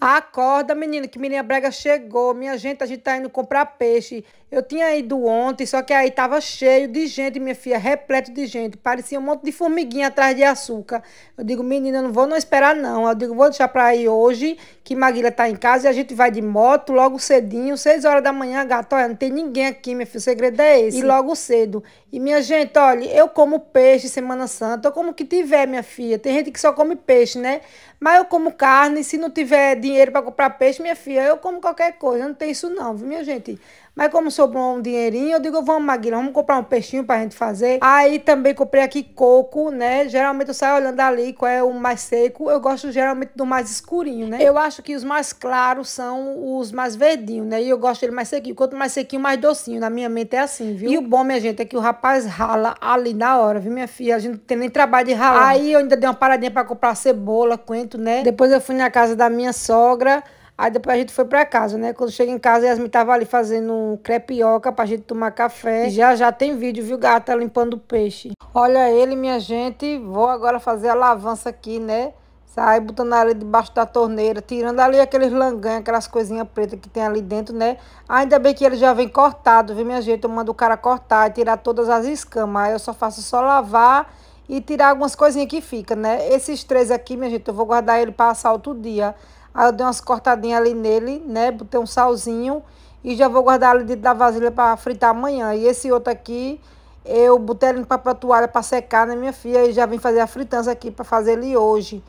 Acorda, menina, que menina brega chegou. Minha gente, a gente tá indo comprar peixe. Eu tinha ido ontem, só que aí tava cheio de gente, minha filha, repleto de gente. Parecia um monte de formiguinha atrás de açúcar. Eu digo, menina, não vou não esperar não. Eu digo, vou deixar pra ir hoje, que Maguila tá em casa e a gente vai de moto logo cedinho, seis horas da manhã, gato. Olha, não tem ninguém aqui, minha filha, o segredo é esse. E logo cedo. E minha gente, olha, eu como peixe Semana Santa, eu como que tiver, minha filha. Tem gente que só come peixe, né? Mas eu como carne, se não tiver dinheiro para comprar peixe, minha filha, eu como qualquer coisa. Não tem isso não, viu, minha gente? Mas como sobrou um dinheirinho, eu digo, vamos, Maguila, vamos comprar um peixinho pra gente fazer. Aí também comprei aqui coco, né? Geralmente eu saio olhando ali qual é o mais seco. Eu gosto geralmente do mais escurinho, né? Eu acho que os mais claros são os mais verdinhos, né? E eu gosto dele mais sequinho. Quanto mais sequinho, mais docinho. Na minha mente é assim, viu? E o bom, minha gente, é que o rapaz rala ali na hora, viu, minha filha? A gente não tem nem trabalho de ralar. Aí eu ainda dei uma paradinha pra comprar cebola, coentro, né? Depois eu fui na casa da minha sogra. Aí depois a gente foi para casa, né? Quando chega em casa, Yasmin tava ali fazendo crepioca pra gente tomar café. E já já tem vídeo, viu, gata? Limpando o peixe. Olha ele, minha gente. Vou agora fazer a lavança aqui, né? Sai botando ali debaixo da torneira, tirando ali aqueles langanhos, aquelas coisinhas pretas que tem ali dentro, né? Ainda bem que ele já vem cortado, viu, minha gente? Eu mando o cara cortar e tirar todas as escamas. Aí eu só faço só lavar e tirar algumas coisinhas que fica, né? Esses três aqui, minha gente, eu vou guardar ele para assar outro dia. Aí eu dei umas cortadinhas ali nele, né? Botei um salzinho e já vou guardar ele dentro da vasilha para fritar amanhã. E esse outro aqui, eu botei ele no papel toalha para secar, né, minha filha? E já vim fazer a fritança aqui para fazer ele hoje.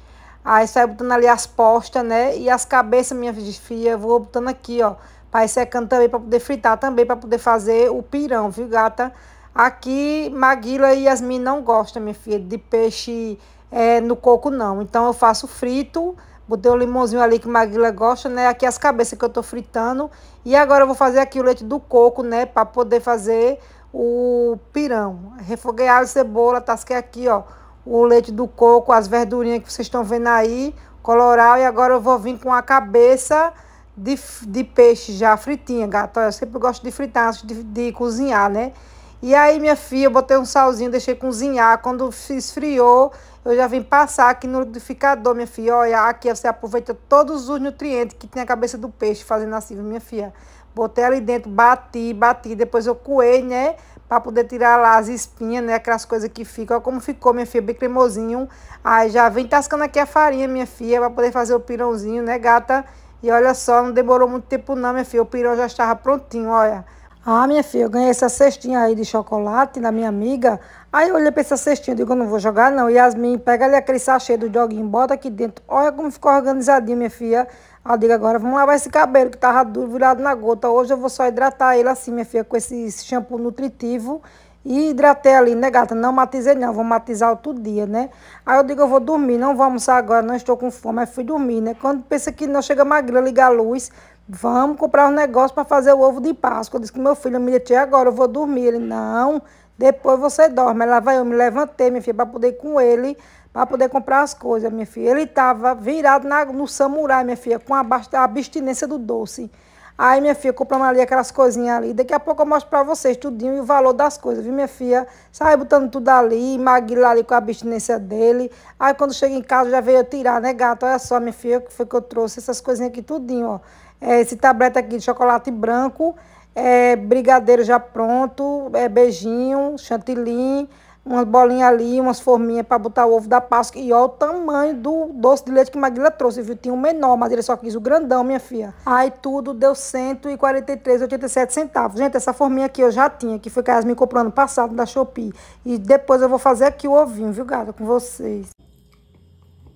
Aí sai botando ali as postas, né? E as cabeças, minha filha, eu vou botando aqui, ó. Para ir secando também, para poder fritar também, para poder fazer o pirão, viu, gata? Aqui, Maguila e Yasmin não gostam, minha filha, de peixe é, no coco, não. Então, eu faço frito, Botei o limãozinho ali que Maguila gosta, né? Aqui as cabeças que eu tô fritando. E agora eu vou fazer aqui o leite do coco, né? Pra poder fazer o pirão. Refoguei alho e cebola, tasquei aqui, ó. O leite do coco, as verdurinhas que vocês estão vendo aí. Coloral. E agora eu vou vir com a cabeça de, de peixe já fritinha, gato. Eu sempre gosto de fritar antes de, de cozinhar, né? E aí, minha filha, eu botei um salzinho, deixei cozinhar. Quando esfriou eu já vim passar aqui no liquidificador, minha filha. Olha, aqui você aproveita todos os nutrientes que tem a cabeça do peixe fazendo assim, minha filha. Botei ali dentro, bati, bati. Depois eu coei, né? Pra poder tirar lá as espinhas, né? Aquelas coisas que ficam. Olha como ficou, minha filha, bem cremosinho. Aí já vim tascando aqui a farinha, minha filha, pra poder fazer o pirãozinho, né, gata? E olha só, não demorou muito tempo não, minha filha. O pirão já estava prontinho, olha. Ah, minha filha, eu ganhei essa cestinha aí de chocolate da minha amiga. Aí eu olhei pra essa cestinha, e digo, eu não vou jogar não. Yasmin, pega ali aquele sachê do joguinho, bota aqui dentro. Olha como ficou organizadinho, minha filha. Aí eu digo, agora vamos lavar esse cabelo que tava duro, virado na gota. Hoje eu vou só hidratar ele assim, minha filha, com esse shampoo nutritivo. E hidratei ali, né, gata? Não matizei não, vou matizar outro dia, né? Aí eu digo, eu vou dormir, não vou almoçar agora, não estou com fome. Aí fui dormir, né? Quando pensa que não chega magrela, liga a luz... Vamos comprar um negócio para fazer o ovo de Páscoa. Eu disse que meu filho, me tia, agora eu vou dormir. Ele, não, depois você dorme. Ela vai, eu me levantei, minha filha, para poder ir com ele, para poder comprar as coisas, minha filha. Ele estava virado na, no samurai, minha filha, com a, abstinência do doce. Aí, minha filha, compramos ali aquelas coisinhas ali. Daqui a pouco eu mostro para vocês tudinho e o valor das coisas, viu, minha filha? Sai botando tudo ali, Maguila ali com a abstinência dele. Aí, quando chega em casa, já veio tirar, né, gato? Olha só, minha filha, que foi que eu trouxe essas coisinhas aqui tudinho, ó. É, esse tablete aqui de chocolate branco, é, brigadeiro já pronto, é, beijinho, chantilly, umas bolinhas ali, umas forminhas para botar o ovo da Páscoa. E olha o tamanho do doce de leite que Maguila trouxe, viu? Tinha o um menor, mas ele só quis o grandão, minha filha. Aí tudo deu 143,87 centavos. Gente, essa forminha aqui eu já tinha, que foi que a me comprou ano passado da Shopee. E depois eu vou fazer aqui o ovinho, viu, gata, com vocês.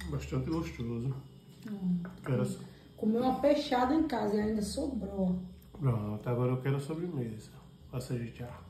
Bastante gostoso. Hum. Comi uma fechada em casa e ainda sobrou. Pronto, agora eu quero sobremesa. Pra já.